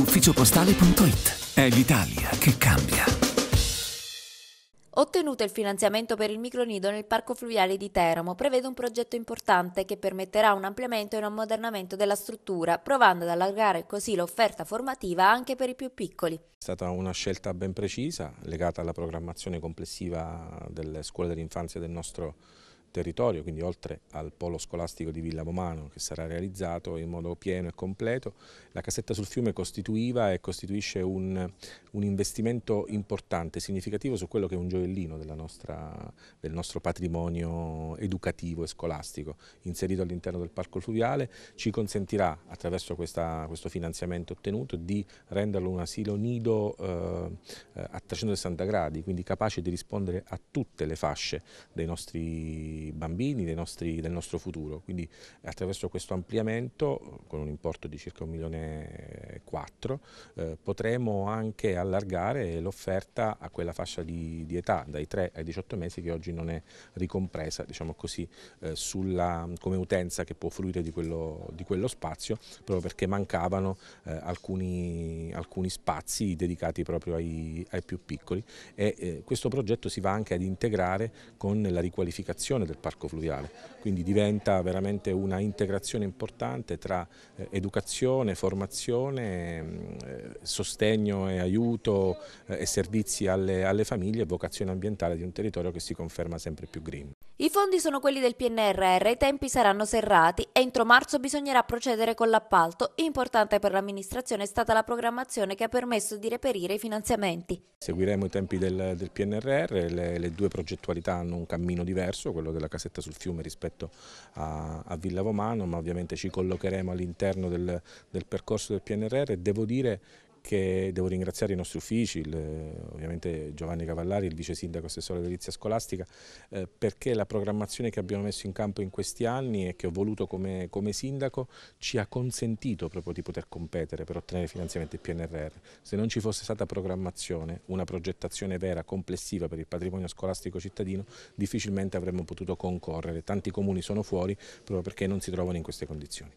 ufficiopostale.it. È l'Italia che cambia. Ottenuto il finanziamento per il micronido nel Parco Fluviale di Teramo, prevede un progetto importante che permetterà un ampliamento e un ammodernamento della struttura, provando ad allargare così l'offerta formativa anche per i più piccoli. È stata una scelta ben precisa, legata alla programmazione complessiva delle scuole dell'infanzia del nostro territorio, quindi oltre al polo scolastico di Villa Bomano che sarà realizzato in modo pieno e completo, la casetta sul fiume costituiva e costituisce un, un investimento importante, significativo su quello che è un gioiellino nostra, del nostro patrimonio educativo e scolastico. Inserito all'interno del parco fluviale ci consentirà attraverso questa, questo finanziamento ottenuto di renderlo un asilo nido eh, eh a 360 gradi, quindi capace di rispondere a tutte le fasce dei nostri nostri bambini, nostri, del nostro futuro. Quindi attraverso questo ampliamento, con un importo di circa 1 milione 4, eh, potremo anche allargare l'offerta a quella fascia di, di, età, dai 3 ai 18 mesi che oggi non è ricompresa diciamo così, eh, sulla, come utenza che può fruire di quello, di quello spazio, proprio perché mancavano eh, alcuni, alcuni, spazi dedicati proprio ai, ai più piccoli e eh, questo progetto si va anche ad integrare con la riqualificazione del parco fluviale, quindi diventa veramente una integrazione importante tra eh, educazione, formazione eh, sostegno e aiuto eh, e servizi alle, alle famiglie e vocazione ambientale di un territorio che si conferma sempre più green. I fondi sono quelli del PNRR, i tempi saranno serrati, entro marzo bisognerà procedere con l'appalto. Importante per l'amministrazione è stata la programmazione che ha permesso di reperire i finanziamenti. Seguiremo i tempi del, del PNRR, le, le, due progettualità hanno un cammino diverso, quello della casetta sul fiume rispetto a, a Villa Vomano, ma ovviamente ci collocheremo all'interno del, del percorso del PNRR e devo dire che devo ringraziare i nostri uffici, il, eh, ovviamente Giovanni Cavallari, il vice sindaco assessore dell'edilizia scolastica, eh, perché la programmazione che abbiamo messo in campo in questi anni e che ho voluto come, come, sindaco ci ha consentito proprio di poter competere per ottenere finanziamenti PNRR. Se non ci fosse stata programmazione, una progettazione vera, complessiva per il patrimonio scolastico cittadino, difficilmente avremmo potuto concorrere. Tanti comuni sono fuori proprio perché non si trovano in queste condizioni.